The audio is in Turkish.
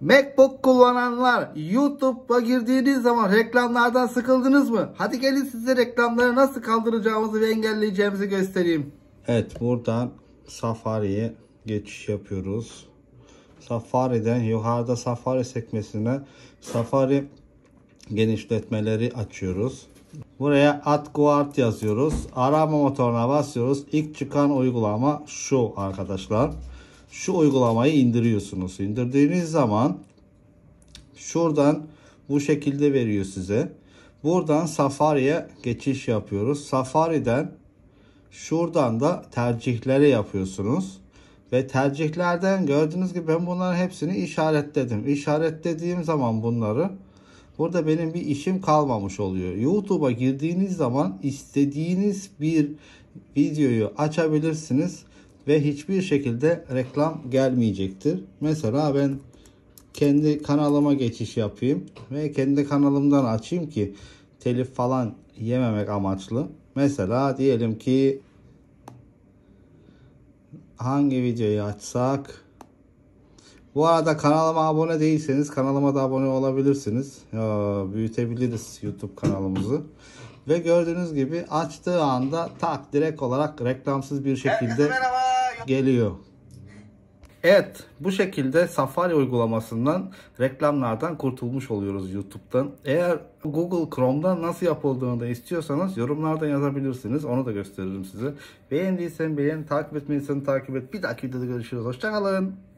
MacBook kullananlar YouTube'a girdiğiniz zaman reklamlardan sıkıldınız mı? Hadi gelin size reklamları nasıl kaldıracağımızı ve engelleyeceğimizi göstereyim. Evet buradan Safari'ye geçiş yapıyoruz. Safari'den yukarıda Safari sekmesine Safari genişletmeleri açıyoruz. Buraya AdGuard yazıyoruz. Arama motoruna basıyoruz. İlk çıkan uygulama şu arkadaşlar şu uygulamayı indiriyorsunuz. İndirdiğiniz zaman şuradan bu şekilde veriyor size. Buradan Safari'ye geçiş yapıyoruz. Safari'den şuradan da tercihleri yapıyorsunuz. Ve tercihlerden gördüğünüz gibi ben bunların hepsini işaretledim. İşaretlediğim zaman bunları burada benim bir işim kalmamış oluyor. YouTube'a girdiğiniz zaman istediğiniz bir videoyu açabilirsiniz ve hiçbir şekilde reklam gelmeyecektir. Mesela ben kendi kanalıma geçiş yapayım ve kendi kanalımdan açayım ki telif falan yememek amaçlı. Mesela diyelim ki hangi videoyu açsak bu arada kanalıma abone değilseniz kanalıma da abone olabilirsiniz. büyütebiliriz YouTube kanalımızı. Ve gördüğünüz gibi açtığı anda tak direkt olarak reklamsız bir şekilde Herkese merhaba geliyor. Evet bu şekilde Safari uygulamasından reklamlardan kurtulmuş oluyoruz YouTube'dan. Eğer Google Chrome'dan nasıl yapıldığını da istiyorsanız yorumlardan yazabilirsiniz. Onu da gösteririm size. Beğendiysen beğen, takip etmediysen takip et. Bir dahaki videoda görüşürüz. Hoşçakalın.